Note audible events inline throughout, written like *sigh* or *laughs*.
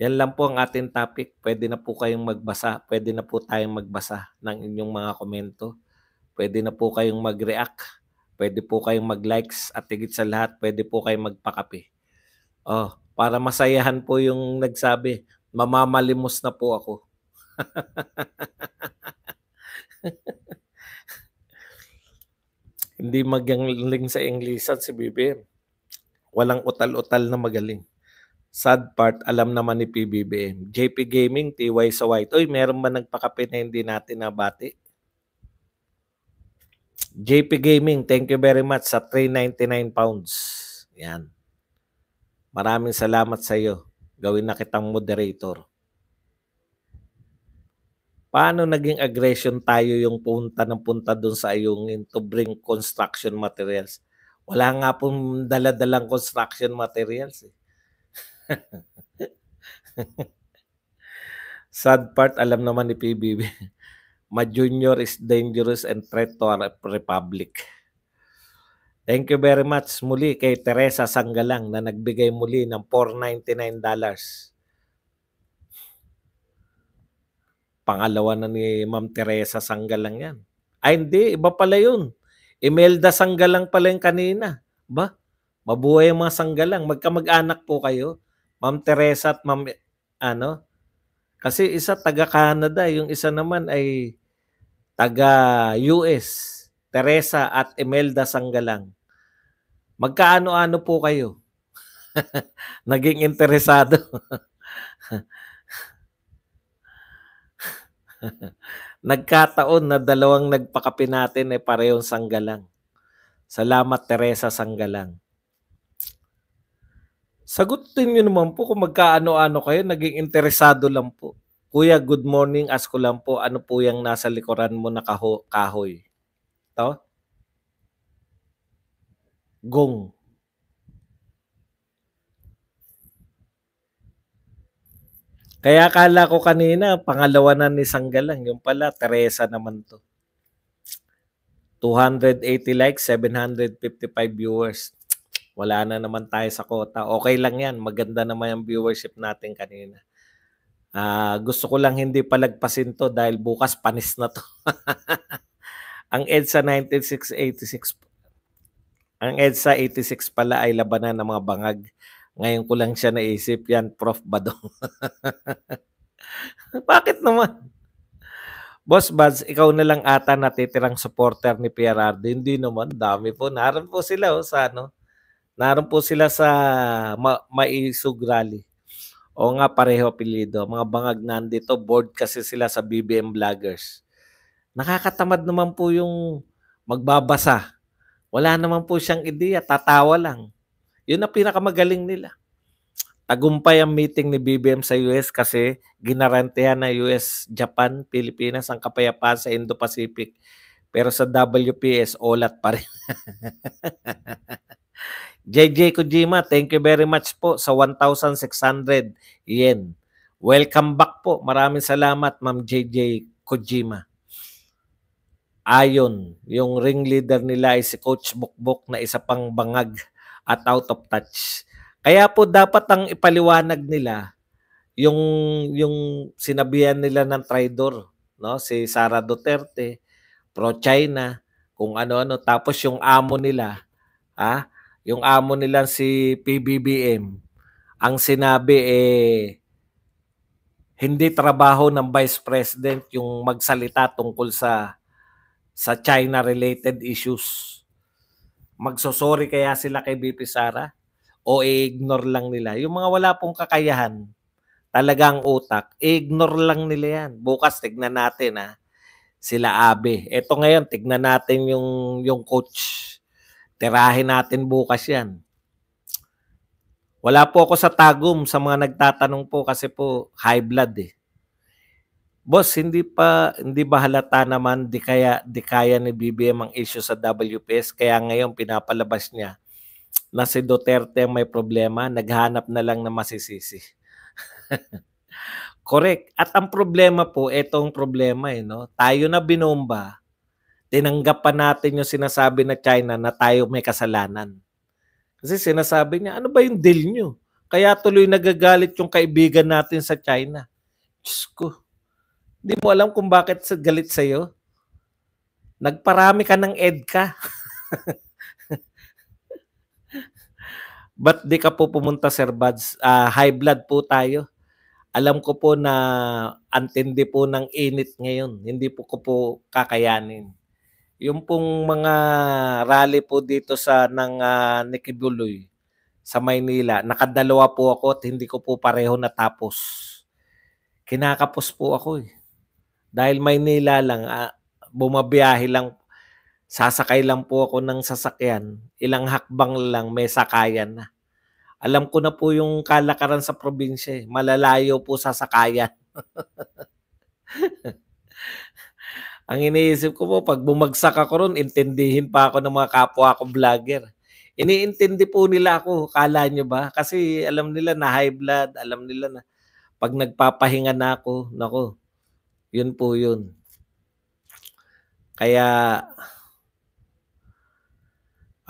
Yan lang po ang ating topic. Pwede na po kayong magbasa. Pwede na po tayong magbasa ng inyong mga komento. Pwede na po kayong mag-react. Pwede po kayong mag-likes at higit sa lahat, pwede po kayong magpakape. Oh, para masayahan po yung nagsabi, mamamalimos na po ako. *laughs* Hindi magaling sa English at si Bibir. Walang utal-utal na magaling sad part, alam naman ni PBBM. JP Gaming, TY sa White. Uy, meron ba nagpakape na hindi natin na bati? JP Gaming, thank you very much sa 399 pounds. Yan. Maraming salamat sa iyo. Gawin na kitang moderator. Paano naging aggression tayo yung punta ng punta doon sa Ayungin to bring construction materials? Wala nga pong daladalang construction materials. Eh. Sad part, alam naman ni PBB. *laughs* Ma Junior is dangerous and threat to our republic. Thank you very much muli kay Teresa Sanggalang na nagbigay muli ng $499. Pangalawa na ni Ma'am Teresa Sanggalang yan. Ay hindi, iba pala yun. Imelda Sanggalang pala yung kanina. Ba? Mabuhay ang mga Sanggalang. Magkamag-anak po kayo. Ma'am Teresa at Ma'am ano? Kasi isa taga Canada, yung isa naman ay taga US, Teresa at Imelda Sanggalang. Magkaano-ano po kayo? *laughs* Naging interesado. *laughs* Nagkataon na dalawang nagpakapi natin ay eh, parehong sanggalang. Salamat Teresa Sanggalang. Sagutin nyo naman po kung magkaano-ano kayo, naging interesado lang po. Kuya, good morning. Ask ko lang po, ano po yung nasa likuran mo na kaho kahoy? To? Gong. Kaya akala ko kanina, pangalawa na ni Sanggalang. Yung pala, Teresa naman to. 280 likes, 755 viewers. Wala na naman tayo sa quota. Okay lang yan. Maganda naman yung viewership natin kanina. Uh, gusto ko lang hindi palagpasin to dahil bukas panis na to. *laughs* ang EDSA 9686 ang EDSA 86 pala ay labanan ng mga bangag. Ngayon ko lang siya naisip yan, Prof. Badong. *laughs* Bakit naman? Boss Buds, ikaw na lang ata natitirang supporter ni PRRD. Hindi naman, dami po. Naroon po sila oh, sa ano, Naroon po sila sa Ma- Maisug Rally. O nga, pareho apelido. Mga bangag nandito, board kasi sila sa BBM Vloggers. Nakakatamad naman po yung magbabasa. Wala naman po siyang ideya, tatawa lang. Yun ang pinakamagaling nila. Tagumpay ang meeting ni BBM sa US kasi ginarantihan na US, Japan, Pilipinas ang kapayapaan sa Indo-Pacific. Pero sa WPS, olat pa rin. *laughs* JJ Kojima, thank you very much po sa 1,600 yen. Welcome back po. Maraming salamat, Ma'am JJ Kojima. Ayon, yung ring leader nila ay si Coach Bukbuk na isa pang bangag at out of touch. Kaya po dapat ang ipaliwanag nila yung yung sinabihan nila ng traitor, no? Si Sara Duterte, pro China, kung ano-ano tapos yung amo nila, ah, yung amo nila si PBBM, ang sinabi eh hindi trabaho ng Vice President yung magsalita tungkol sa sa China related issues. Magsosorry kaya sila kay BP Sara o i-ignore lang nila. Yung mga wala pong kakayahan, talagang utak, ignore lang nila yan. Bukas tignan natin ha. Ah, sila Abe. Ito ngayon tignan natin yung yung coach Tirahin natin bukas yan. Wala po ako sa tagum sa mga nagtatanong po kasi po high blood eh. Boss, hindi pa hindi ba halata naman di kaya di kaya ni BBM ang issue sa WPS kaya ngayon pinapalabas niya na si Duterte ang may problema, naghanap na lang na masisisi. *laughs* Correct. At ang problema po, etong problema eh, no? Tayo na binomba, tinanggap pa natin yung sinasabi na China na tayo may kasalanan. Kasi sinasabi niya, ano ba yung deal nyo? Kaya tuloy nagagalit yung kaibigan natin sa China. Diyos ko. Hindi mo alam kung bakit sa galit sa'yo. Nagparami ka ng EDCA. *laughs* Ba't di ka po pumunta, Sir Bads? Uh, ah, high blood po tayo. Alam ko po na antindi po ng init ngayon. Hindi po ko po kakayanin yung pong mga rally po dito sa ng uh, Nikibuloy sa Maynila, nakadalawa po ako at hindi ko po pareho natapos. Kinakapos po ako eh. Dahil Maynila lang, uh, bumabiyahe lang, sasakay lang po ako ng sasakyan, ilang hakbang lang may sakayan na. Alam ko na po yung kalakaran sa probinsya eh. Malalayo po sasakayan. *laughs* Ang iniisip ko po, pag bumagsak ako ron, intindihin pa ako ng mga kapwa ko vlogger. Iniintindi po nila ako, kala nyo ba? Kasi alam nila na high blood, alam nila na pag nagpapahinga na ako, nako, yun po yun. Kaya,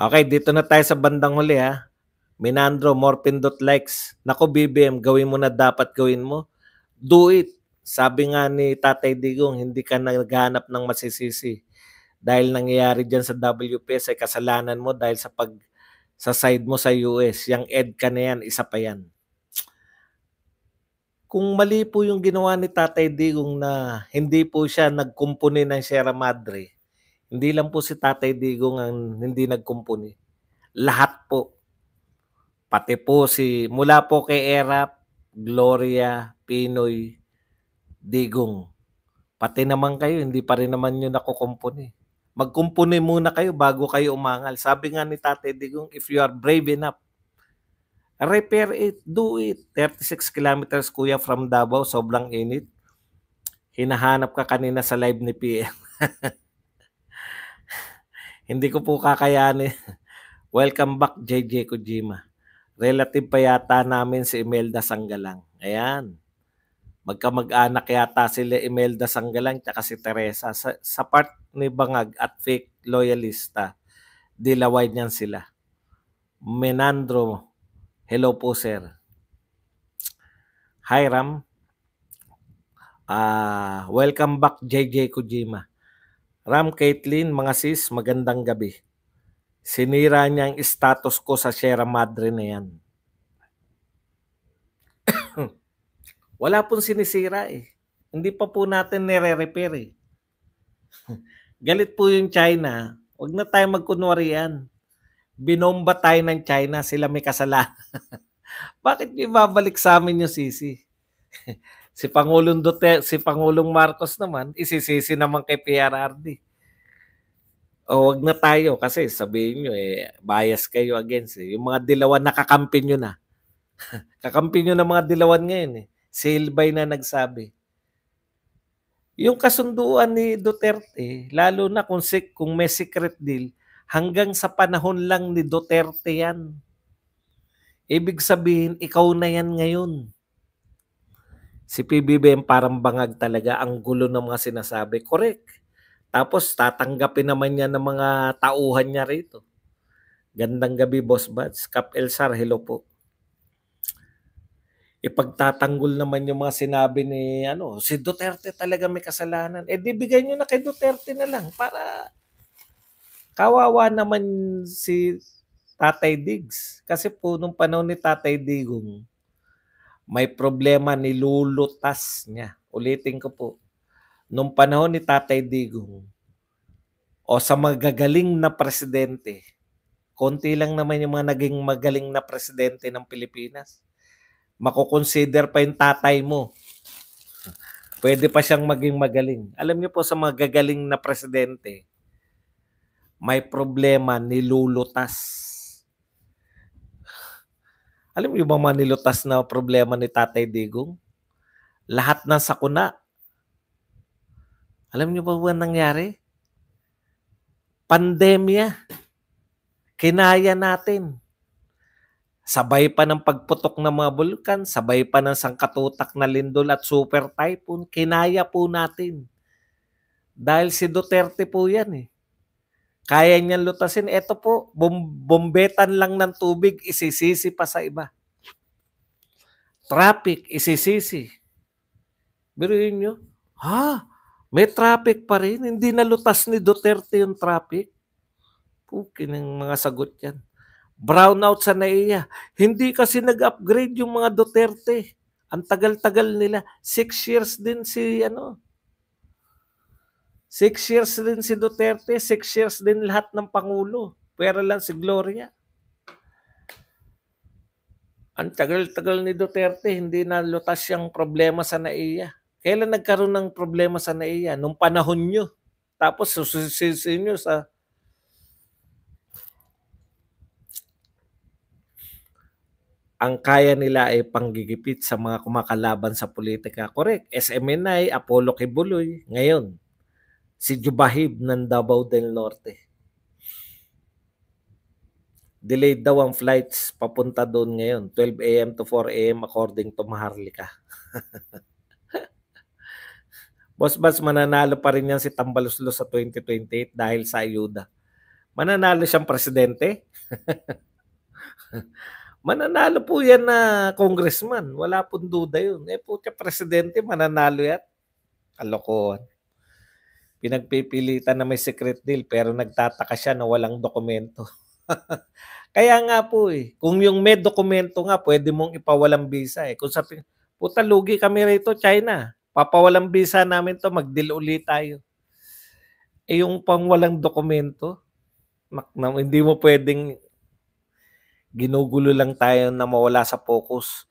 okay, dito na tayo sa bandang huli ha. Minandro, Morpin.likes. Nako, BBM, gawin mo na dapat gawin mo. Do it. Sabi nga ni Tatay Digong, hindi ka naghanap ng masisisi dahil nangyayari dyan sa WPS ay kasalanan mo dahil sa pag sa side mo sa US. Yung ka na yan, isa pa yan. Kung mali po yung ginawa ni Tatay Digong na hindi po siya nagkumpuni ng Sierra Madre, hindi lang po si Tatay Digong ang hindi nagkumpuni. Lahat po. Pati po si, mula po kay Erap, Gloria, Pinoy, digong. Pati naman kayo, hindi pa rin naman nyo nakukumpuni. Magkumpuni muna kayo bago kayo umangal. Sabi nga ni Tate Digong, if you are brave enough, repair it, do it. 36 kilometers, kuya, from Davao, sobrang init. Hinahanap ka kanina sa live ni PM. *laughs* hindi ko po kakayanin. *laughs* Welcome back, JJ Kojima. Relative pa yata namin si Imelda Sanggalang. Ayan magkamag-anak yata sila Imelda Sanggalang at si Teresa. Sa, sa part ni Bangag at fake loyalista, dilaway niyan sila. Menandro, hello po sir. Hi Ram. Uh, welcome back JJ Kojima. Ram Caitlin, mga sis, magandang gabi. Sinira niya ang status ko sa Sierra Madre na yan. *coughs* Wala pong sinisira eh. Hindi pa po natin nire-repair eh. *laughs* Galit po yung China. Huwag na tayo magkunwari yan. Binomba tayo ng China. Sila may kasalanan. *laughs* Bakit ibabalik sa amin yung sisi? *laughs* si Pangulong Duterte, si Pangulong Marcos naman, isisisi naman kay PRRD. O wag na tayo kasi sabihin nyo, eh, bias kayo against. Eh. Yung mga dilawan, nakakampi nyo na. Kakampi nyo ng mga dilawan ngayon eh. Si na nagsabi. Yung kasunduan ni Duterte, lalo na kung, si, kung may secret deal, hanggang sa panahon lang ni Duterte yan. Ibig sabihin, ikaw na yan ngayon. Si PBBM parang bangag talaga. Ang gulo ng mga sinasabi. Correct. Tapos tatanggapin naman niya ng mga tauhan niya rito. Gandang gabi, Boss Bats. Kap Elsar, hello po ipagtatanggol naman yung mga sinabi ni ano, si Duterte talaga may kasalanan. Eh di bigay niyo na kay Duterte na lang para kawawa naman si Tatay Diggs. Kasi po nung panahon ni Tatay Digong, may problema ni lulutas niya. Ulitin ko po. Nung panahon ni Tatay Digong, o sa magagaling na presidente, konti lang naman yung mga naging magaling na presidente ng Pilipinas makukonsider pa yung tatay mo. Pwede pa siyang maging magaling. Alam niyo po sa mga gagaling na presidente, may problema nilulutas. Alam niyo ba bang nilutas na problema ni Tatay Digong? Lahat ng sakuna. Alam niyo ba ba nangyari? Pandemya. Kinaya natin. Sabay pa ng pagputok ng mga bulkan, sabay pa ng sangkatutak na lindol at super typhoon, kinaya po natin. Dahil si Duterte po yan eh. Kaya niyang lutasin. Ito po, bom- bombetan lang ng tubig, isisisi pa sa iba. Traffic, isisisi. Biruin nyo, ha? May traffic pa rin. Hindi na lutas ni Duterte yung traffic. Pukin ang mga sagot yan brownout sa NAIA. Hindi kasi nag-upgrade yung mga Duterte. Ang tagal-tagal nila. Six years din si ano. Six years din si Duterte. Six years din lahat ng Pangulo. Pera lang si Gloria. Ang tagal-tagal ni Duterte, hindi na lutas yung problema sa NAIA. Kailan nagkaroon ng problema sa NAIA? Nung panahon nyo. Tapos sususin nyo sa ang kaya nila ay panggigipit sa mga kumakalaban sa politika. Correct. SMNI, Apollo Kibuloy, ngayon, si Jubahib ng Davao del Norte. Delayed daw ang flights papunta doon ngayon, 12 a.m. to 4 a.m. according to Maharlika. *laughs* Boss Bas, mananalo pa rin yan si Tambaluslo sa 2028 dahil sa ayuda. Mananalo siyang presidente? *laughs* Mananalo po yan na congressman. Wala pong duda yun. Eh po, presidente, mananalo yan. Kalokohan. Pinagpipilitan na may secret deal pero nagtataka siya na walang dokumento. *laughs* Kaya nga po eh, kung yung may dokumento nga, pwede mong ipawalang visa eh. Kung sa puta lugi kami rito, China. Papawalang visa namin to, mag-deal ulit tayo. Eh yung pang walang dokumento, hindi mo pwedeng ginugulo lang tayo na mawala sa focus.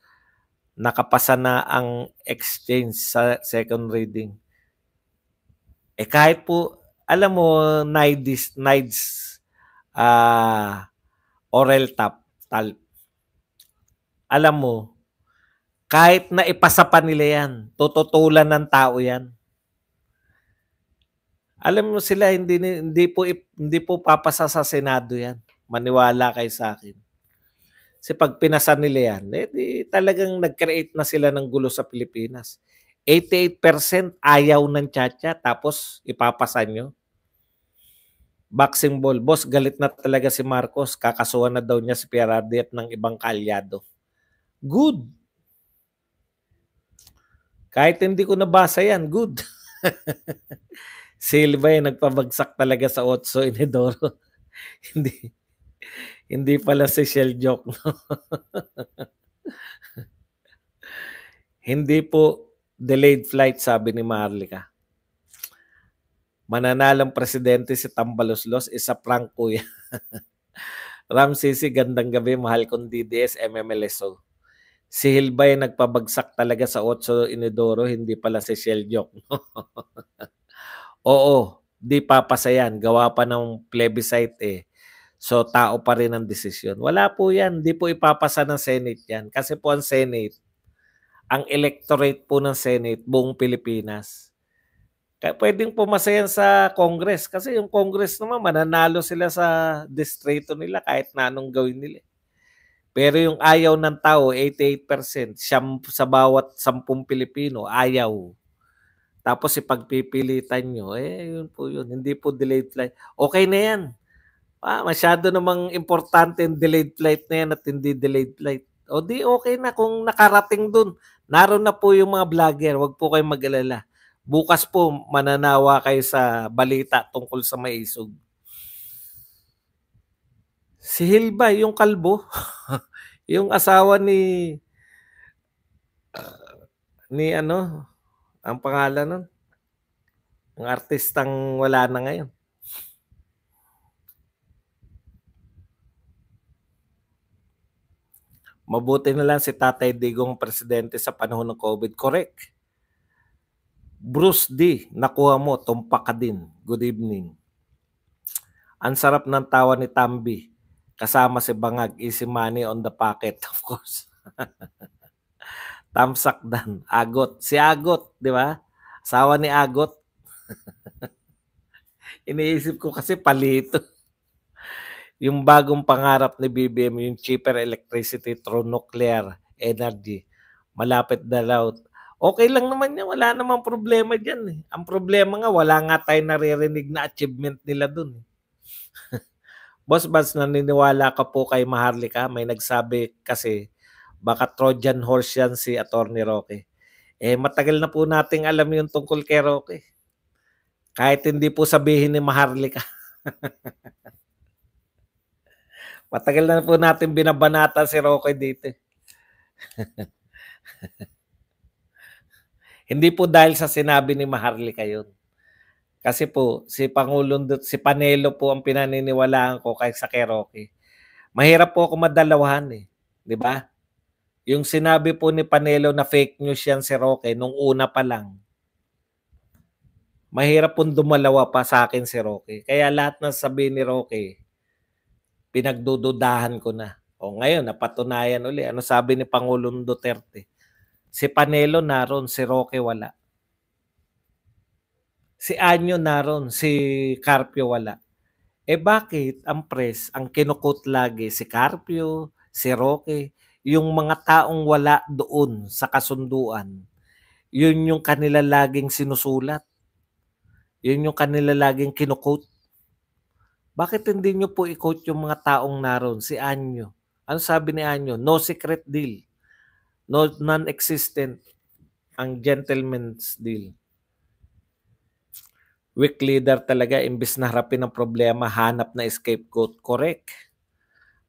Nakapasa na ang exchange sa second reading. Eh kahit po, alam mo, NIDS, NIDS uh, ah, oral tap, tal, Alam mo, kahit na ipasa pa nila yan, tututulan ng tao yan. Alam mo sila, hindi, hindi, po, hindi po papasa sa Senado yan. Maniwala kay sa akin. Kasi pag pinasan nila yan, eh, di, talagang nag-create na sila ng gulo sa Pilipinas. 88% ayaw ng chacha tapos ipapasa nyo. Boxing ball. Boss, galit na talaga si Marcos. Kakasuhan na daw niya si Pierardi at ng ibang kalyado. Good. Kahit hindi ko nabasa yan, good. *laughs* Silva yung eh, nagpabagsak talaga sa Otso Inedoro. *laughs* hindi hindi pala si Shell joke. No? Hindi po delayed flight, sabi ni Marlica. Mananalang presidente si Tambaloslos, isa prank ko yan. *laughs* Ram Sisi, gandang gabi, mahal kong DDS, MMLSO. Si Hilbay nagpabagsak talaga sa Otso Inidoro, hindi pala si Shell Joke. *laughs* Oo, di papasayan. Gawa pa ng plebiscite eh. So tao pa rin ang desisyon. Wala po yan. Hindi po ipapasa ng Senate yan. Kasi po ang Senate, ang electorate po ng Senate, buong Pilipinas. Kaya pwedeng pumasa yan sa Congress. Kasi yung Congress naman, mananalo sila sa distrito nila kahit na anong gawin nila. Eh. Pero yung ayaw ng tao, 88%, siyam, sa bawat 10 Pilipino, ayaw. Tapos ipagpipilitan nyo, eh, yun po yun. Hindi po delayed flight. Okay na yan ah, masyado namang importante yung delayed flight na yan at hindi delayed flight. O di okay na kung nakarating dun. Naroon na po yung mga vlogger. Huwag po kayong mag-alala. Bukas po mananawa kayo sa balita tungkol sa maisog. Si Hilba, yung kalbo, *laughs* yung asawa ni uh, ni ano, ang pangalan nun, ang artistang wala na ngayon. Mabuti na lang si Tatay Digong presidente sa panahon ng COVID. Correct. Bruce D, nakuha mo, tumpak ka din. Good evening. Ang sarap ng tawa ni Tambi. Kasama si Bangag, easy money on the pocket, *laughs* of course. Tamsak dan, Agot. Si Agot, di ba? Sawa ni Agot. *laughs* Iniisip ko kasi palito yung bagong pangarap ni BBM, yung cheaper electricity through nuclear energy, malapit na daw. Okay lang naman yan, wala namang problema dyan. Eh. Ang problema nga, wala nga tayo naririnig na achievement nila dun. Eh. *laughs* Boss Bats, naniniwala ka po kay Maharlika? May nagsabi kasi baka Trojan horse yan si Attorney Roque. Eh matagal na po nating alam yung tungkol kay Roque. Kahit hindi po sabihin ni Maharlika. *laughs* Matagal na po natin binabanata si Rocky dito. *laughs* Hindi po dahil sa sinabi ni Maharlika yun. Kasi po, si Pangulong, si Panelo po ang pinaniniwalaan ko kaysa kay Rocky. Mahirap po ako madalawahan eh. Di ba? Yung sinabi po ni Panelo na fake news yan si Rocky nung una pa lang. Mahirap pong dumalawa pa sa akin si Rocky. Kaya lahat ng sabi ni Rocky, pinagdududahan ko na. O ngayon, napatunayan uli. Ano sabi ni Pangulong Duterte? Si Panelo naroon, si Roque wala. Si Anyo naroon, si Carpio wala. Eh bakit ang press, ang kinukot lagi si Carpio, si Roque, yung mga taong wala doon sa kasunduan, yun yung kanila laging sinusulat. Yun yung kanila laging kinukot. Bakit hindi nyo po i coach yung mga taong naroon? Si Anyo. Ano sabi ni Anyo? No secret deal. No, non-existent ang gentleman's deal. Weak leader talaga, imbis na harapin ang problema, hanap na escape scapegoat. Correct.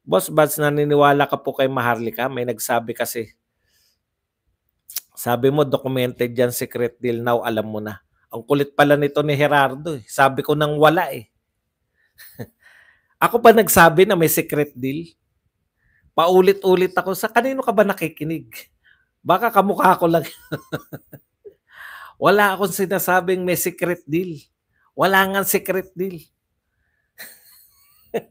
Boss Bads, naniniwala ka po kay Maharlika? May nagsabi kasi. Sabi mo, documented yan, secret deal. Now, alam mo na. Ang kulit pala nito ni Gerardo. Eh. Sabi ko nang wala eh ako pa nagsabi na may secret deal? Paulit-ulit ako sa kanino ka ba nakikinig? Baka kamukha ko lang. *laughs* Wala akong sinasabing may secret deal. Wala nga secret deal. *laughs*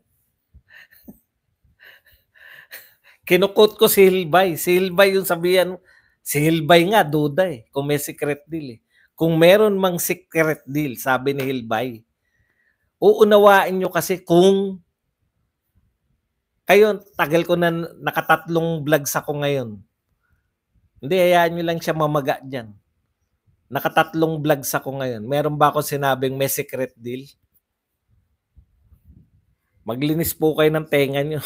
kinukot ko si Hilbay. Si Hilbay yung sabihan, si Hilbay nga, duda eh, kung may secret deal eh. Kung meron mang secret deal, sabi ni Hilbay, uunawain nyo kasi kung kayo, tagal ko na nakatatlong vlogs ako ngayon. Hindi, hayaan nyo lang siya mamaga dyan. Nakatatlong vlogs ako ngayon. Meron ba ako sinabing may secret deal? Maglinis po kayo ng tenga nyo.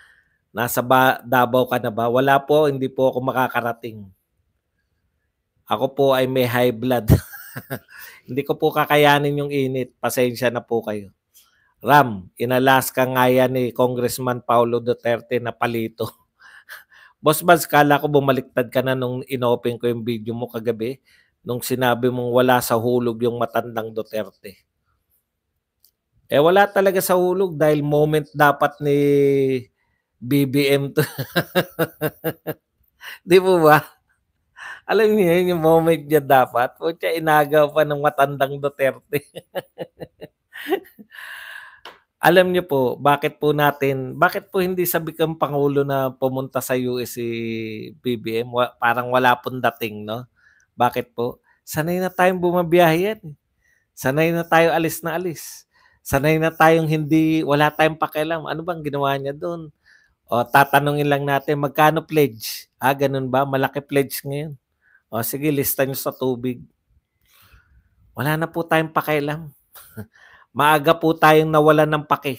*laughs* Nasa ba, Davao ka na ba? Wala po, hindi po ako makakarating. Ako po ay may high blood. *laughs* *laughs* Hindi ko po kakayanin yung init. Pasensya na po kayo. Ram, inalaska Alaska nga yan ni Congressman Paulo Duterte na palito. *laughs* Boss Baz, kala ko bumaliktad ka na nung inopen ko yung video mo kagabi nung sinabi mong wala sa hulog yung matandang Duterte. Eh wala talaga sa hulog dahil moment dapat ni BBM to. *laughs* Di po ba? Alam niyo yun, yung moment niya dapat. Putya, inagaw pa ng matandang Duterte. *laughs* Alam niyo po, bakit po natin, bakit po hindi sabi kang Pangulo na pumunta sa US si BBM? Wa, parang wala pong dating, no? Bakit po? Sanay na tayong bumabiyahe yan. Sanay na tayo alis na alis. Sanay na tayong hindi, wala tayong pakialam. Ano bang ginawa niya doon? O tatanungin lang natin, magkano pledge? Ah, ganun ba? Malaki pledge ngayon. O sige, lista nyo sa tubig. Wala na po tayong pakialam. *laughs* Maaga po tayong nawala ng paki.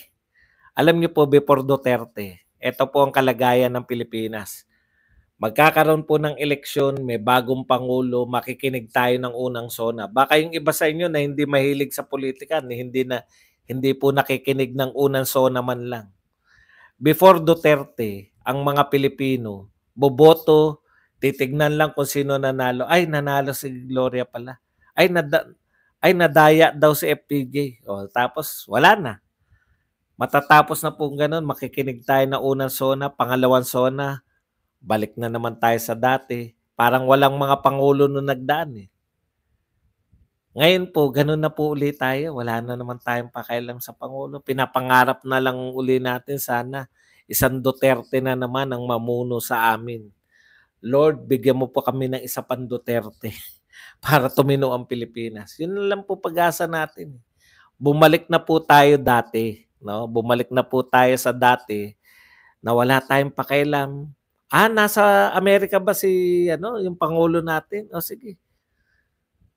Alam niyo po, before Duterte, ito po ang kalagayan ng Pilipinas. Magkakaroon po ng eleksyon, may bagong pangulo, makikinig tayo ng unang sona. Baka yung iba sa inyo na hindi mahilig sa politika, hindi na hindi po nakikinig ng unang sona man lang before Duterte, ang mga Pilipino, boboto, titignan lang kung sino nanalo. Ay, nanalo si Gloria pala. Ay, nada, ay nadaya daw si FPJ. O, tapos, wala na. Matatapos na po ganun. Makikinig tayo na unang sona, pangalawang sona. Balik na naman tayo sa dati. Parang walang mga pangulo nung nagdaan eh. Ngayon po, ganun na po uli tayo. Wala na naman tayong pakialam sa Pangulo. Pinapangarap na lang uli natin sana isang Duterte na naman ang mamuno sa amin. Lord, bigyan mo po kami ng isa pang Duterte *laughs* para tumino ang Pilipinas. Yun lang po pag-asa natin. Bumalik na po tayo dati. No? Bumalik na po tayo sa dati na wala tayong pakialam. Ah, nasa Amerika ba si ano, yung Pangulo natin? O sige,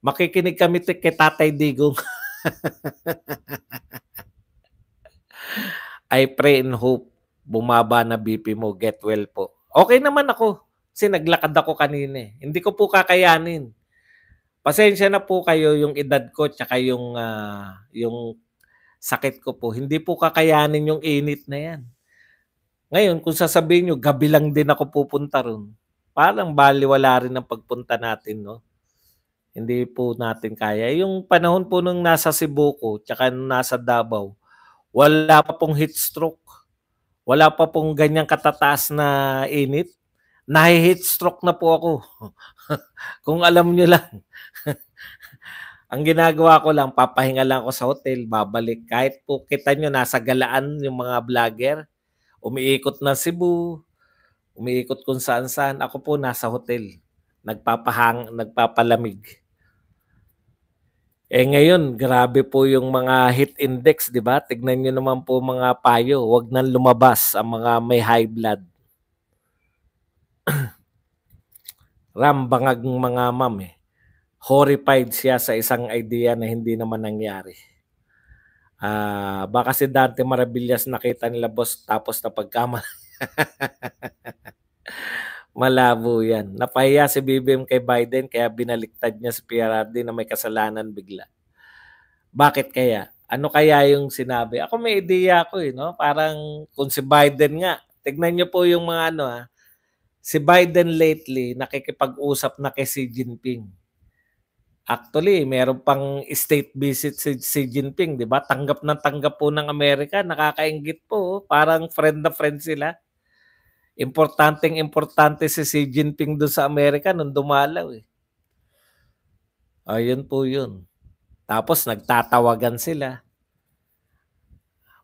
Makikinig kami kay Tatay Digong. *laughs* I pray and hope bumaba na BP mo, get well po. Okay naman ako. Kasi naglakad ako kanina. Eh. Hindi ko po kakayanin. Pasensya na po kayo yung edad ko tsaka yung, uh, yung sakit ko po. Hindi po kakayanin yung init na yan. Ngayon, kung sasabihin nyo, gabi lang din ako pupunta ron. Parang baliwala rin ang pagpunta natin, no? Hindi po natin kaya. Yung panahon po nung nasa Cebu ko, tsaka nung nasa Davao, wala pa pong heat stroke. Wala pa pong ganyang katataas na init. Nahi-heat stroke na po ako. *laughs* Kung alam nyo lang. *laughs* Ang ginagawa ko lang, papahinga lang ako sa hotel, babalik. Kahit po kita nyo, nasa galaan yung mga vlogger. Umiikot na Cebu, umiikot kung saan-saan. Ako po nasa hotel, nagpapahang, nagpapalamig. Eh ngayon, grabe po yung mga heat index, di ba? Tignan nyo naman po mga payo, wag nang lumabas ang mga may high blood. *clears throat* Rambangag mga ma'am eh. Horrified siya sa isang idea na hindi naman nangyari. Ah, uh, baka si Dante Marabillas nakita nila boss tapos na pagkamali. *laughs* Malabo yan. Napahiya si BBM kay Biden kaya binaliktad niya si PRRD na may kasalanan bigla. Bakit kaya? Ano kaya yung sinabi? Ako may ideya ako eh, no? Parang kung si Biden nga, tignan niyo po yung mga ano ah. Si Biden lately nakikipag-usap na kay Xi Jinping. Actually, meron pang state visit si Xi Jinping, di ba? Tanggap na tanggap po ng Amerika, nakakaingit po. Oh. Parang friend na friend sila Importanteng importante si Xi Jinping doon sa Amerika nung dumalaw eh. Ayun po yun. Tapos nagtatawagan sila.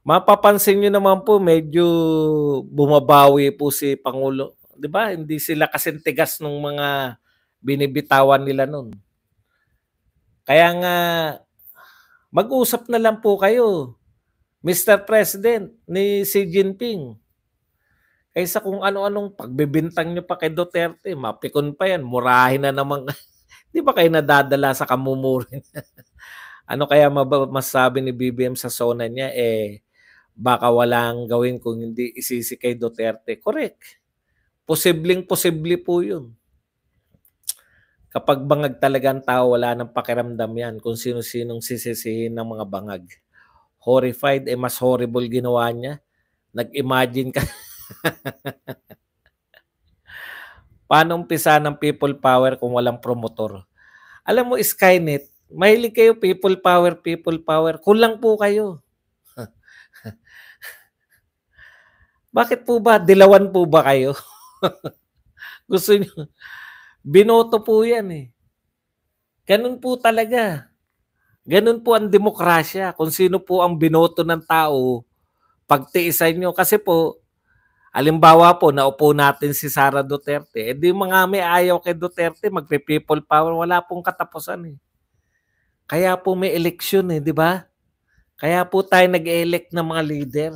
Mapapansin nyo naman po medyo bumabawi po si Pangulo. 'Di ba? Hindi sila kasi tigas ng mga binibitawan nila noon. Kaya nga mag-usap na lang po kayo Mr. President ni Xi Jinping. Kaysa kung ano-anong pagbebentang nyo pa kay Duterte, mapikon pa yan, murahin na naman. *laughs* Di ba kayo nadadala sa kamumurin? *laughs* ano kaya masabi ni BBM sa zona niya? Eh, baka walang gawin kung hindi isisi kay Duterte. Correct. Posibleng posible po yun. Kapag bangag talaga ang tao, wala nang pakiramdam yan kung sino-sinong sisisihin ng mga bangag. Horrified, eh mas horrible ginawa niya. Nag-imagine ka. *laughs* Paano umpisa ng people power kung walang promotor? Alam mo, Skynet, mahilig kayo people power, people power. Kulang po kayo. *laughs* Bakit po ba? Dilawan po ba kayo? *laughs* Gusto nyo? Binoto po yan eh. Ganun po talaga. Ganun po ang demokrasya. Kung sino po ang binoto ng tao, pagtiisan nyo. Kasi po, Alimbawa po, naupo natin si Sara Duterte. Eh di mga may ayaw kay Duterte, magpe-people power, wala pong katapusan eh. Kaya po may eleksyon eh, di ba? Kaya po tayo nag-elect ng mga leader.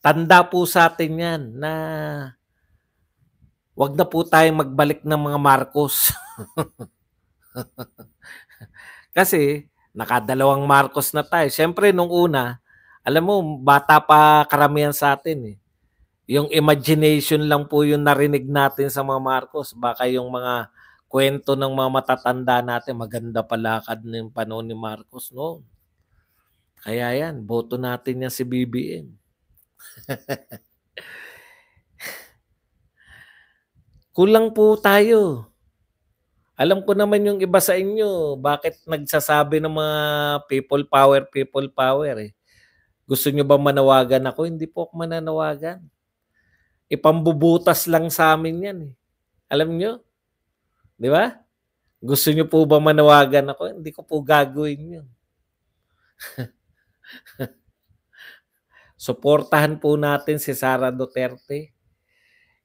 Tanda po sa atin yan na wag na po tayong magbalik ng mga Marcos. *laughs* Kasi nakadalawang Marcos na tayo. Siyempre, nung una, alam mo, bata pa karamihan sa atin eh. Yung imagination lang po yung narinig natin sa mga Marcos. Baka yung mga kwento ng mga matatanda natin, maganda palakad ng panahon ni Marcos no? Kaya yan, boto natin yan si BBM. *laughs* Kulang po tayo. Alam ko naman yung iba sa inyo, bakit nagsasabi ng mga people power, people power eh. Gusto nyo ba manawagan ako? Hindi po ako mananawagan. Ipambubutas lang sa amin yan. Eh. Alam nyo? Di ba? Gusto nyo po ba manawagan ako? Hindi ko po gagawin yun. *laughs* Suportahan po natin si Sara Duterte.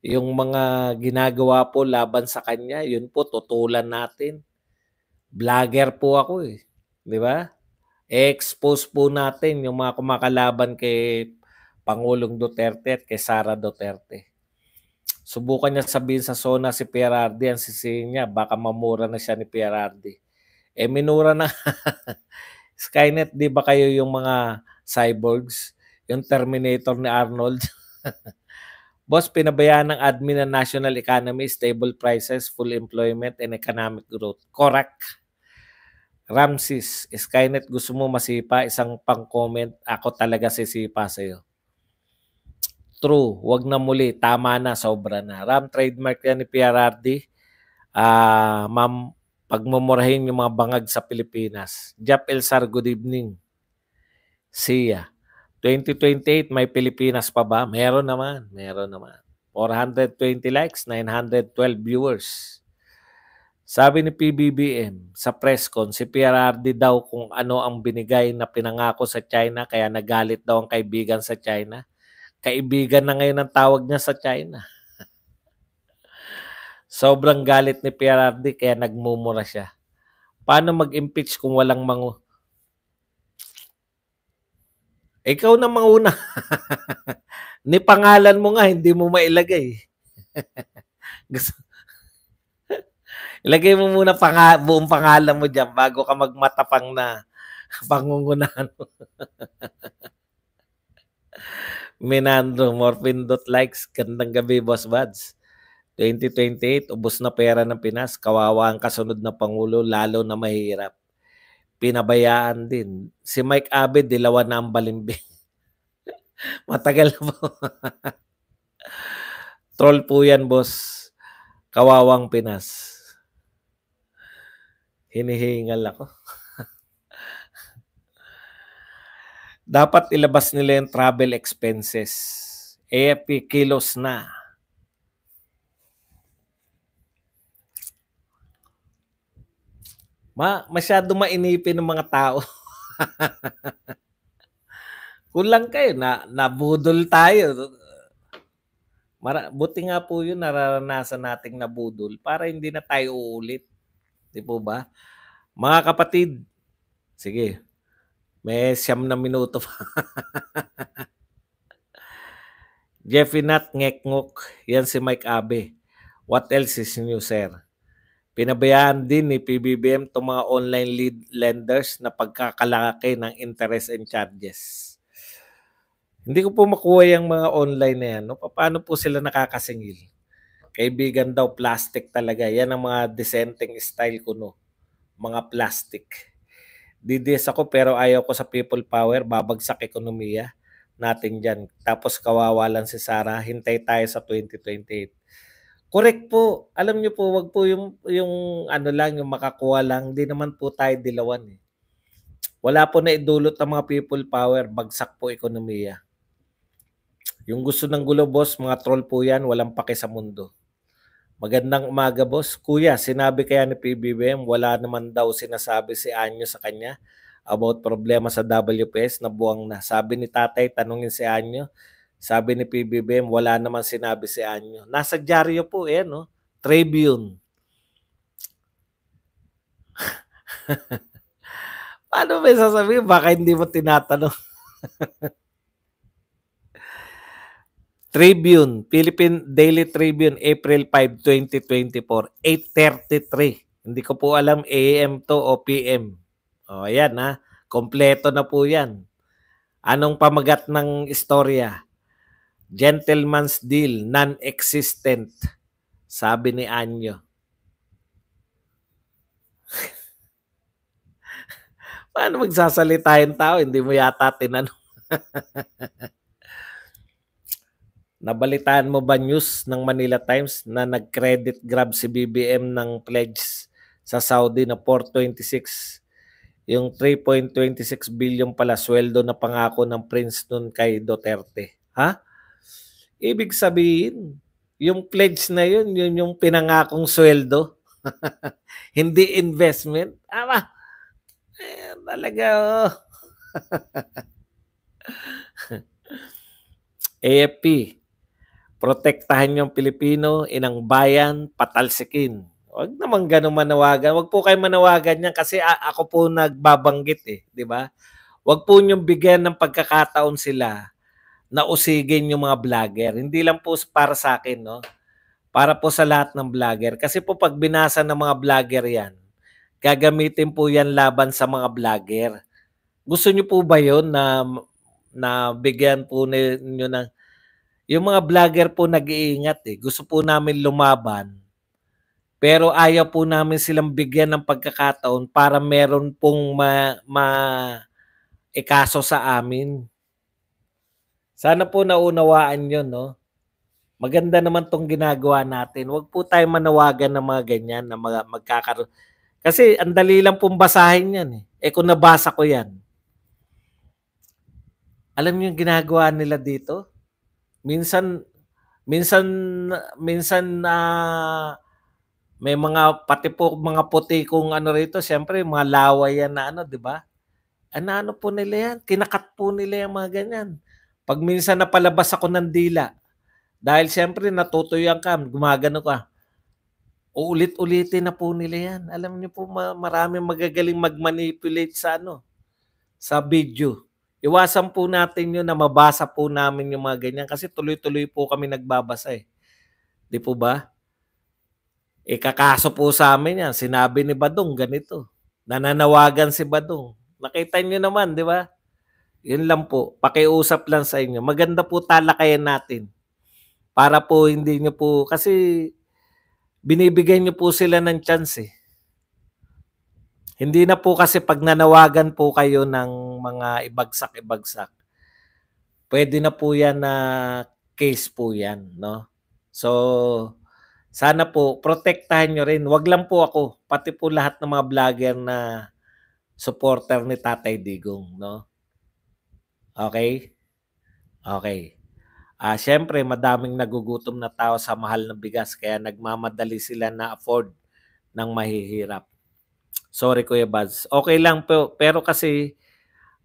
Yung mga ginagawa po laban sa kanya, yun po, tutulan natin. Vlogger po ako eh. Di ba? expose po natin yung mga kumakalaban kay Pangulong Duterte at kay Sara Duterte. Subukan niya sabihin sa Sona si Pierardi ang sisihin niya. Baka mamura na siya ni Pierardi. Eh minura na. *laughs* Skynet, di ba kayo yung mga cyborgs? Yung Terminator ni Arnold? *laughs* Boss, pinabayaan ng admin ng national economy, stable prices, full employment, and economic growth. Correct. Ramses, Skynet, gusto mo masipa? Isang pang-comment, ako talaga sisipa sa'yo. True, wag na muli, tama na, sobra na. Ram, trademark yan ni PRRD. Uh, ah, ma'am, pagmumurahin yung mga bangag sa Pilipinas. Jap Elsar, good evening. Siya. 2028, may Pilipinas pa ba? Meron naman, meron naman. 420 likes, 912 viewers. Sabi ni PBBM sa press con, si Pierardi daw kung ano ang binigay na pinangako sa China kaya nagalit daw ang kaibigan sa China. Kaibigan na ngayon ang tawag niya sa China. *laughs* Sobrang galit ni Pierardi kaya nagmumura siya. Paano mag-impeach kung walang mangu... Ikaw na mauna. *laughs* ni pangalan mo nga, hindi mo mailagay. *laughs* Gusto, Ilagay mo muna pang buong pangalan mo diyan bago ka magmatapang na *laughs* pangungunahan. *laughs* Menandro, Morpindot Gandang gabi, Boss Buds. 2028, ubos na pera ng Pinas. Kawawa ang kasunod na Pangulo, lalo na mahirap. Pinabayaan din. Si Mike Abe, dilawa na ang balimbing. *laughs* Matagal na po. Troll po yan, boss. Kawawang Pinas. Hinihingal ako. *laughs* Dapat ilabas nila yung travel expenses. AFP kilos na. Ma, masyado mainipin ng mga tao. *laughs* Kulang kayo na nabudol tayo. Mara, buti nga po yun nararanasan nating nabudol para hindi na tayo uulit. Di po ba? Mga kapatid, sige, may siyam na minuto pa. *laughs* Jeffy Nat Ngekngok, yan si Mike Abe. What else is new, sir? Pinabayaan din ni PBBM itong mga online lead lenders na pagkakalaki ng interest and charges. Hindi ko po makuha yung mga online na yan. No? Paano po sila nakakasingil? Kaibigan daw, plastic talaga. Yan ang mga dissenting style ko, no? Mga plastic. Didis ako pero ayaw ko sa people power. Babagsak ekonomiya natin dyan. Tapos kawawalan si Sara. Hintay tayo sa 2028. Correct po. Alam niyo po, wag po yung yung ano lang, yung makakuha lang. Hindi naman po tayo dilawan eh. Wala po na idulot ng mga people power, bagsak po ekonomiya. Yung gusto ng gulo boss, mga troll po yan, walang pake sa mundo. Magandang umaga, boss. Kuya, sinabi kaya ni PBBM wala naman daw sinasabi si Anyo sa kanya about problema sa WPS na buwang na. Sabi ni tatay, tanungin si Anyo. Sabi ni PBBM, wala naman sinabi si Anyo. Nasa dyaryo po, eh, no? Tribune. *laughs* Paano may sasabihin? Baka hindi mo tinatanong. *laughs* Tribune, Philippine Daily Tribune, April 5, 2024, 8.33. Hindi ko po alam AM to o PM. O, ayan na Kompleto na po yan. Anong pamagat ng istorya? Gentleman's deal, non-existent. Sabi ni Anyo. *laughs* Paano magsasalita yung tao? Hindi mo yata tinanong. *laughs* Nabalitaan mo ba news ng Manila Times na nag-credit grab si BBM ng pledge sa Saudi na 426 yung 3.26 billion pala sweldo na pangako ng Prince nun kay Duterte. Ha? Ibig sabihin, yung pledge na yun, yun yung pinangakong sweldo. *laughs* Hindi investment. Ama, eh, talaga oh. AFP, *laughs* protektahan yung Pilipino, inang bayan, patalsikin. Huwag naman ganun manawagan. Huwag po kayo manawagan yan kasi ako po nagbabanggit eh, di ba? Huwag po niyong bigyan ng pagkakataon sila na usigin yung mga vlogger. Hindi lang po para sa akin, no? Para po sa lahat ng vlogger. Kasi po pag binasa ng mga vlogger yan, gagamitin po yan laban sa mga vlogger. Gusto niyo po ba yon na na bigyan po ninyo ng yung mga vlogger po nag-iingat eh. Gusto po namin lumaban. Pero ayaw po namin silang bigyan ng pagkakataon para meron pong ma, ma ikaso sa amin. Sana po naunawaan yon no? Maganda naman tong ginagawa natin. Huwag po tayo manawagan ng mga ganyan na mga magkakaroon. Kasi ang dali lang pong basahin yan. Eh. eh kung nabasa ko yan. Alam niyo yung ginagawa nila dito? minsan minsan minsan na uh, may mga pati po mga puti kong ano rito, siyempre mga laway yan na ano, 'di ba? Ano ano po nila yan? Kinakat po nila yung mga ganyan. Pag minsan na palabas ako ng dila, dahil siyempre natutuyan ka, gumagano ka. Uulit-ulitin na po nila yan. Alam niyo po, maraming magagaling magmanipulate sa ano, sa video. Iwasan po natin yun na mabasa po namin yung mga ganyan kasi tuloy-tuloy po kami nagbabasa eh. Di po ba? Ikakaso eh, po sa amin yan. Sinabi ni Badong ganito. Nananawagan si Badong. Nakita niyo naman, di ba? Yun lang po. Pakiusap lang sa inyo. Maganda po talakayan natin. Para po hindi niyo po, kasi binibigay niyo po sila ng chance eh. Hindi na po kasi pag nanawagan po kayo ng mga ibagsak-ibagsak, pwede na po yan na case po yan, no? So, sana po, protektahan nyo rin. Wag lang po ako, pati po lahat ng mga vlogger na supporter ni Tatay Digong, no? Okay? Okay. Ah, uh, syempre madaming nagugutom na tao sa mahal ng bigas kaya nagmamadali sila na afford ng mahihirap. Sorry Kuya Bads. Okay lang po, pero kasi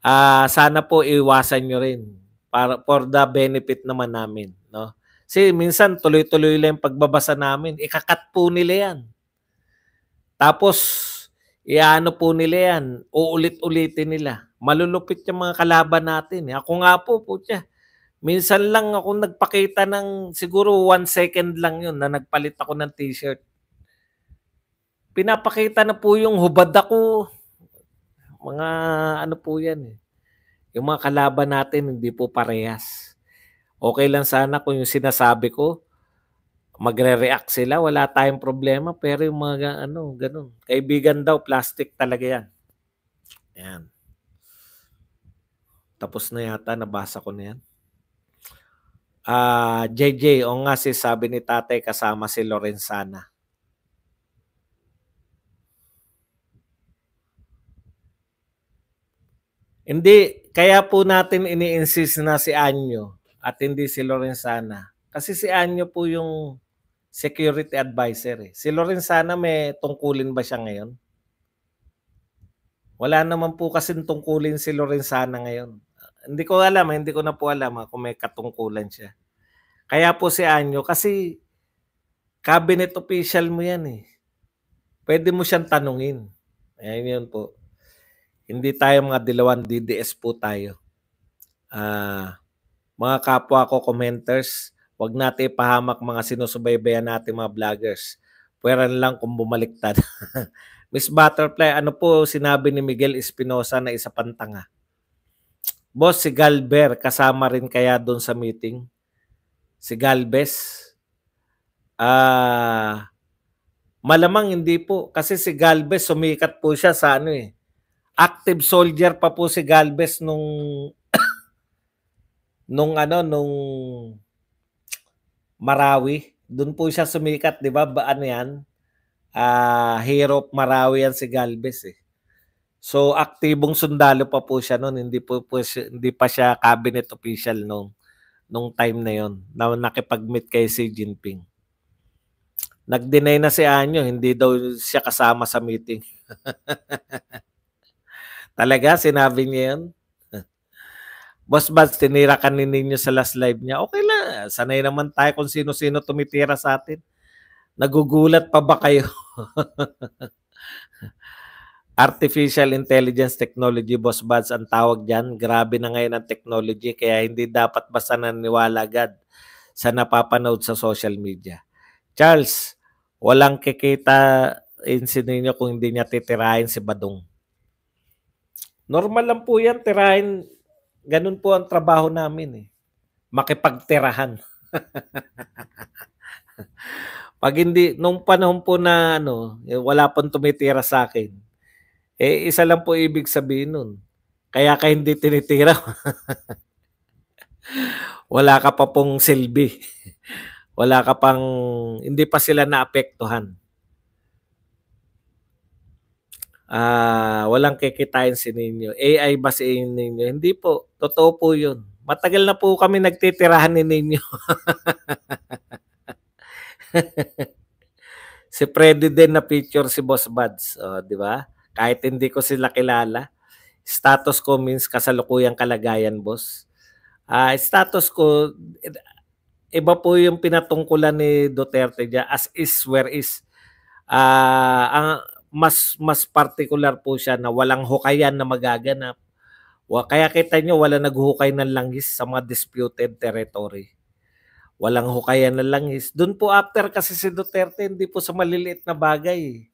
uh, sana po iwasan niyo rin para for the benefit naman namin, no? Kasi minsan tuloy-tuloy lang yung pagbabasa namin. Ikakat po nila yan. Tapos, iano po nila yan. Uulit-ulitin nila. Malulupit yung mga kalaban natin. Ako nga po, putya. Minsan lang ako nagpakita ng siguro one second lang yun na nagpalit ako ng t-shirt pinapakita na po yung hubad ako. Mga ano po yan eh. Yung mga kalaban natin hindi po parehas. Okay lang sana kung yung sinasabi ko, magre-react sila, wala tayong problema. Pero yung mga ano, ganun. Kaibigan daw, plastic talaga yan. Yan. Tapos na yata, nabasa ko na yan. Ah, uh, JJ, o nga si sabi ni tatay kasama si Lorenzana. Hindi, kaya po natin ini-insist na si Anyo at hindi si Lorenzana. Kasi si Anyo po yung security advisor. Eh. Si Lorenzana may tungkulin ba siya ngayon? Wala naman po kasi tungkulin si Lorenzana ngayon. Hindi ko alam, eh, hindi ko na po alam ah, kung may katungkulan siya. Kaya po si Anyo, kasi cabinet official mo yan eh. Pwede mo siyang tanungin. Ayan yun po. Hindi tayo mga dilawan, DDS po tayo. Uh, mga kapwa ko commenters, wag natin ipahamak mga sinusubaybayan natin mga vloggers. Pweran lang kung bumaliktad. *laughs* Miss Butterfly, ano po sinabi ni Miguel Espinosa na isa pantanga? Boss, si Galber, kasama rin kaya doon sa meeting? Si Galbes? Ah, uh, malamang hindi po. Kasi si Galvez, sumikat po siya sa ano eh, active soldier pa po si Galvez nung *coughs* nung ano nung Marawi. Doon po siya sumikat, 'di ba? Ba ano 'yan? Ah, uh, hero of Marawi yan si Galvez eh. So aktibong sundalo pa po siya noon, hindi po, po siya, hindi pa siya cabinet official nung nung time na 'yon na nakipag-meet kay Xi Jinping. Nag-deny na si Anyo, hindi daw siya kasama sa meeting. *laughs* Talaga, sinabi niya yun? *laughs* Boss Bats, tinira ka ninyo sa last live niya. Okay lang. Sanay naman tayo kung sino-sino tumitira sa atin. Nagugulat pa ba kayo? *laughs* Artificial Intelligence Technology, Boss Bats, ang tawag dyan. Grabe na ngayon ang technology, kaya hindi dapat basta naniwala agad sa napapanood sa social media. Charles, walang kikita insin ninyo kung hindi niya titirahin si Badong. Normal lang po yan, tirahin. Ganun po ang trabaho namin eh. Makipagtirahan. *laughs* Pag hindi, nung panahon po na ano, eh, wala pang tumitira sa akin, eh isa lang po ibig sabihin nun. Kaya ka hindi tinitira. *laughs* wala ka pa pong silbi. *laughs* Wala ka pang, hindi pa sila naapektuhan. uh, walang kikitain si ninyo. AI ba si ninyo? Hindi po. Totoo po yun. Matagal na po kami nagtitirahan ni ninyo. *laughs* si Freddy din na picture si Boss Buds. oh, di ba? Kahit hindi ko sila kilala. Status ko means kasalukuyang kalagayan, boss. Uh, status ko, iba po yung pinatungkulan ni Duterte dyan. As is, where is. Uh, ang, mas mas particular po siya na walang hukayan na magaganap. Kaya kita nyo, wala naghuhukay ng langis sa mga disputed territory. Walang hukayan ng langis. Doon po after kasi si Duterte, hindi po sa maliliit na bagay.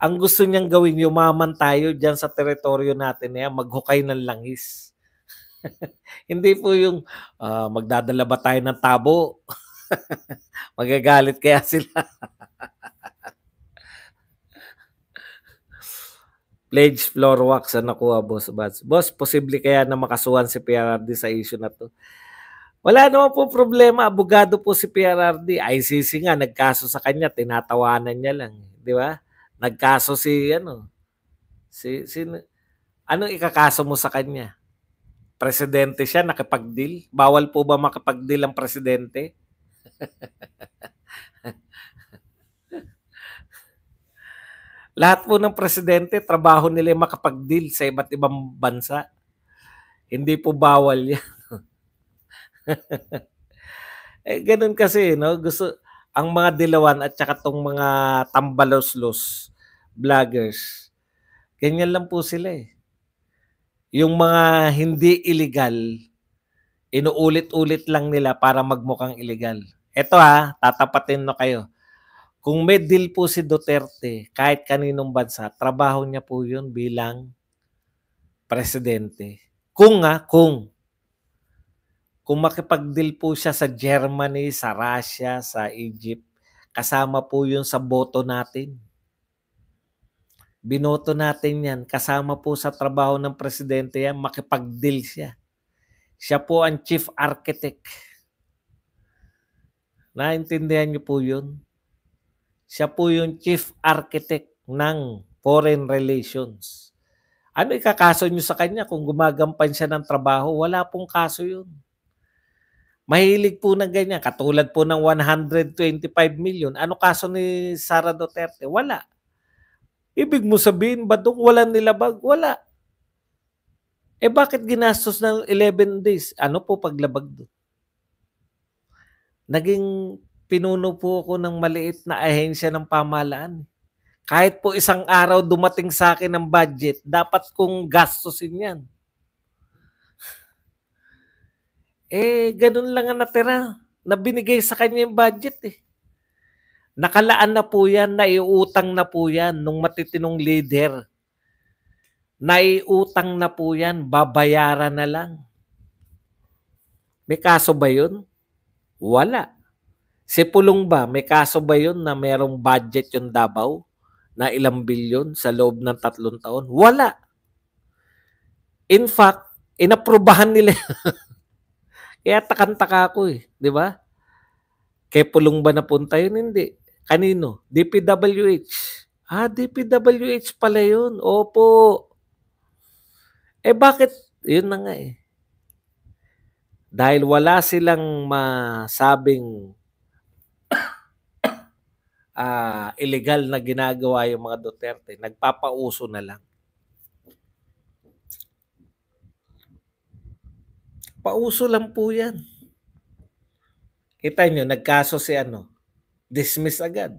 Ang gusto niyang gawin, yumaman tayo dyan sa teritoryo natin eh, maghukay ng langis. *laughs* hindi po yung uh, magdadala ba tayo ng tabo? *laughs* Magagalit kaya sila. Pledge floor wax na nakuha, Boss Bats. Boss, posible kaya na makasuhan si PRRD sa issue na to? Wala naman po problema. Abogado po si PRRD. ICC nga, nagkaso sa kanya. Tinatawanan niya lang. Di ba? Nagkaso si, ano, si, si, anong ikakaso mo sa kanya? Presidente siya, nakipag-deal? Bawal po ba makipag-deal ang presidente? *laughs* Lahat po ng presidente, trabaho nila yung makapag-deal sa iba't ibang bansa. Hindi po bawal yan. *laughs* eh, ganun kasi, no? Gusto, ang mga dilawan at saka tong mga tambalos-los vloggers, ganyan lang po sila eh. Yung mga hindi illegal, inuulit-ulit lang nila para magmukhang illegal. Ito ha, ah, tatapatin no kayo. Kung may deal po si Duterte, kahit kaninong bansa, trabaho niya po yun bilang presidente. Kung nga, kung. Kung makipag-deal po siya sa Germany, sa Russia, sa Egypt, kasama po yun sa boto natin. Binoto natin yan. Kasama po sa trabaho ng presidente yan, makipag-deal siya. Siya po ang chief architect. Naintindihan niyo po yun? Siya po yung chief architect ng foreign relations. Ano ikakaso nyo sa kanya kung gumagampan siya ng trabaho? Wala pong kaso yun. Mahilig po ng ganyan. Katulad po ng 125 million. Ano kaso ni Sara Duterte? Wala. Ibig mo sabihin, ba't wala nilabag? Wala. Eh bakit ginastos ng 11 days? Ano po paglabag doon? Naging pinuno po ako ng maliit na ahensya ng pamahalaan. Kahit po isang araw dumating sa akin ng budget, dapat kong gastusin yan. *laughs* Eh, ganun lang ang natira na binigay sa kanya yung budget eh. Nakalaan na po yan, naiutang na po yan nung matitinong leader. Naiutang na po yan, babayaran na lang. May kaso ba yun? Wala. Si Pulong ba, may kaso ba yun na merong budget yung Davao na ilang bilyon sa loob ng tatlong taon? Wala. In fact, inaprubahan nila. *laughs* Kaya takan-taka ako eh, di ba? Kay Pulong ba napunta yun? Hindi. Kanino? DPWH. Ah, DPWH pala yun. Opo. Eh bakit? Yun na nga eh. Dahil wala silang masabing uh, illegal na ginagawa yung mga Duterte. Nagpapauso na lang. Pauso lang po yan. Kita nyo, nagkaso si ano, dismiss agad.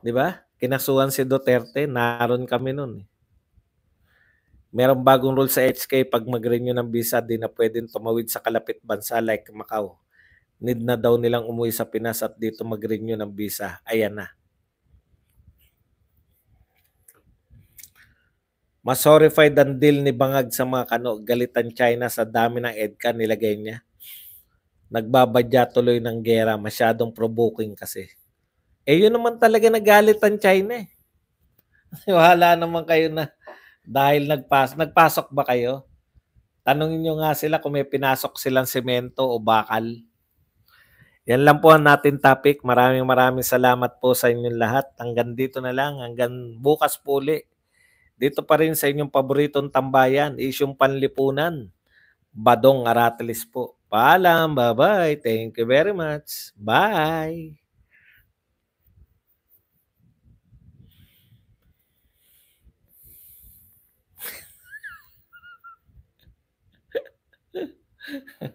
Di ba? Kinasuhan si Duterte, naroon kami nun. Eh. Merong bagong rule sa HK, pag mag-renew ng visa, di na pwedeng tumawid sa kalapit bansa like Macau need na daw nilang umuwi sa Pinas at dito mag-renew ng visa. Ayan na. Mas horrified ang deal ni Bangag sa mga kano. Galitan China sa dami ng EDCA nilagay niya. Nagbabadya tuloy ng gera. Masyadong provoking kasi. Eh yun naman talaga nagalit ang China eh. *laughs* Wala naman kayo na dahil nagpas nagpasok ba kayo? Tanungin nyo nga sila kung may pinasok silang semento o bakal. Yan lang po ang natin topic. Maraming maraming salamat po sa inyong lahat. Hanggang dito na lang, hanggang bukas po uli. Dito pa rin sa inyong paboritong tambayan, isyong panlipunan, Badong Aratilis po. Paalam, bye-bye. Thank you very much. Bye. *laughs*